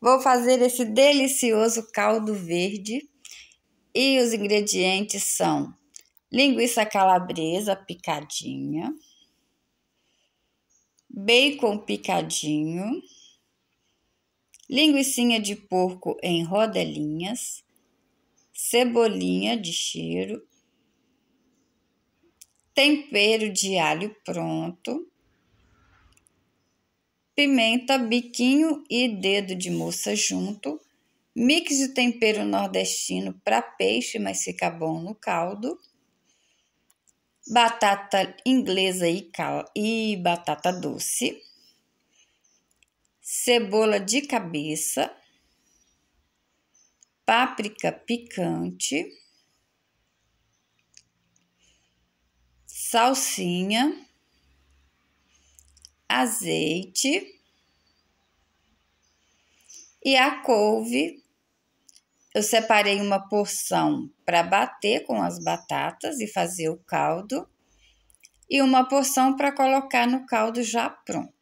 Vou fazer esse delicioso caldo verde e os ingredientes são linguiça calabresa picadinha, bacon picadinho, linguiçinha de porco em rodelinhas, cebolinha de cheiro, tempero de alho pronto, pimenta, biquinho e dedo de moça junto. Mix de tempero nordestino para peixe, mas fica bom no caldo. Batata inglesa e, cal... e batata doce. Cebola de cabeça. Páprica picante. Salsinha azeite e a couve. Eu separei uma porção para bater com as batatas e fazer o caldo e uma porção para colocar no caldo já pronto.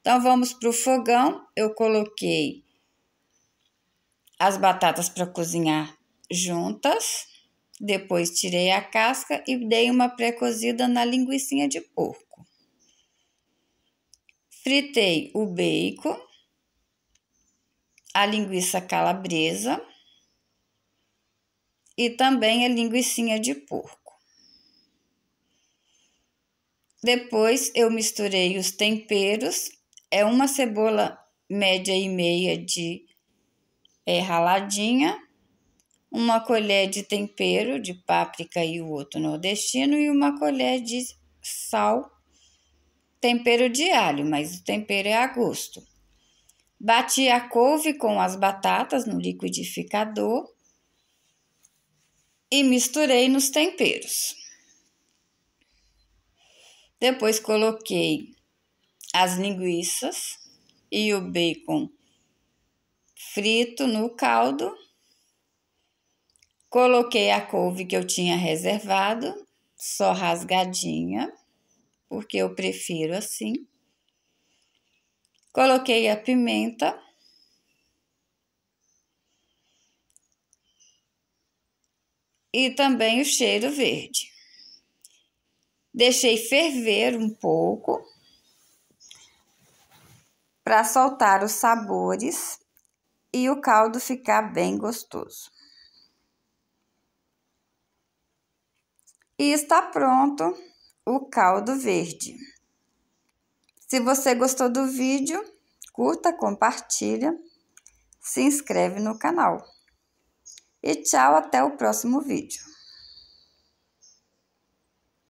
Então vamos para o fogão. Eu coloquei as batatas para cozinhar juntas. Depois tirei a casca e dei uma pré-cozida na linguiça de porco. Fritei o bacon, a linguiça calabresa e também a linguiçinha de porco. Depois eu misturei os temperos, é uma cebola média e meia de é, raladinha, uma colher de tempero de páprica e o outro nordestino e uma colher de sal tempero de alho, mas o tempero é a gosto. Bati a couve com as batatas no liquidificador e misturei nos temperos. Depois coloquei as linguiças e o bacon frito no caldo. Coloquei a couve que eu tinha reservado, só rasgadinha porque eu prefiro assim. Coloquei a pimenta. E também o cheiro verde. Deixei ferver um pouco para soltar os sabores e o caldo ficar bem gostoso. E está pronto o caldo verde. Se você gostou do vídeo, curta, compartilha, se inscreve no canal. E tchau, até o próximo vídeo.